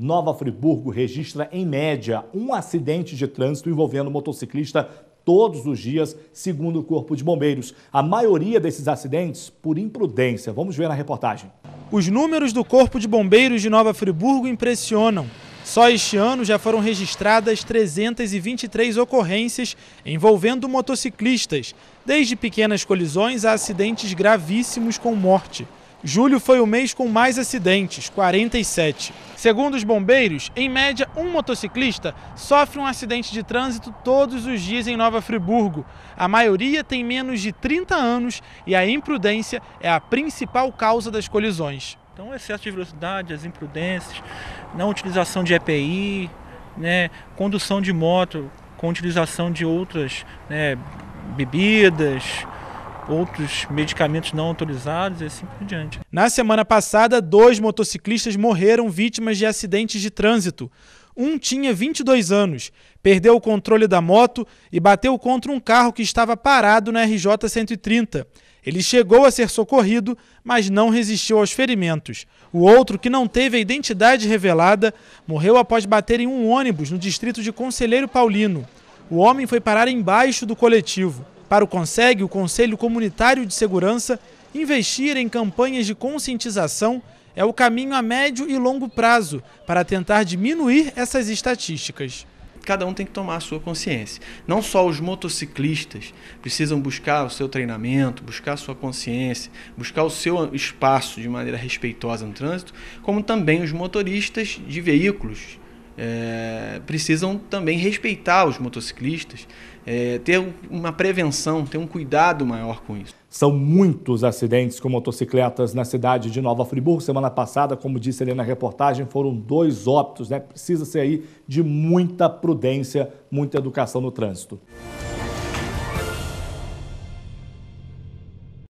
Nova Friburgo registra, em média, um acidente de trânsito envolvendo motociclista todos os dias, segundo o Corpo de Bombeiros. A maioria desses acidentes por imprudência. Vamos ver na reportagem. Os números do Corpo de Bombeiros de Nova Friburgo impressionam. Só este ano já foram registradas 323 ocorrências envolvendo motociclistas, desde pequenas colisões a acidentes gravíssimos com morte. Julho foi o mês com mais acidentes, 47. Segundo os bombeiros, em média, um motociclista sofre um acidente de trânsito todos os dias em Nova Friburgo. A maioria tem menos de 30 anos e a imprudência é a principal causa das colisões. Então, o excesso de velocidade, as imprudências, não utilização de EPI, né, condução de moto com utilização de outras né, bebidas, outros medicamentos não autorizados e assim por diante. Na semana passada, dois motociclistas morreram vítimas de acidentes de trânsito. Um tinha 22 anos, perdeu o controle da moto e bateu contra um carro que estava parado na RJ-130. Ele chegou a ser socorrido, mas não resistiu aos ferimentos. O outro, que não teve a identidade revelada, morreu após bater em um ônibus no distrito de Conselheiro Paulino. O homem foi parar embaixo do coletivo. Para o CONSEG, o Conselho Comunitário de Segurança, investir em campanhas de conscientização é o caminho a médio e longo prazo para tentar diminuir essas estatísticas cada um tem que tomar a sua consciência. Não só os motociclistas precisam buscar o seu treinamento, buscar a sua consciência, buscar o seu espaço de maneira respeitosa no trânsito, como também os motoristas de veículos é, precisam também respeitar os motociclistas, é, ter uma prevenção, ter um cuidado maior com isso. São muitos acidentes com motocicletas na cidade de Nova Friburgo. Semana passada, como disse ali na reportagem, foram dois óbitos, né? Precisa ser aí de muita prudência, muita educação no trânsito.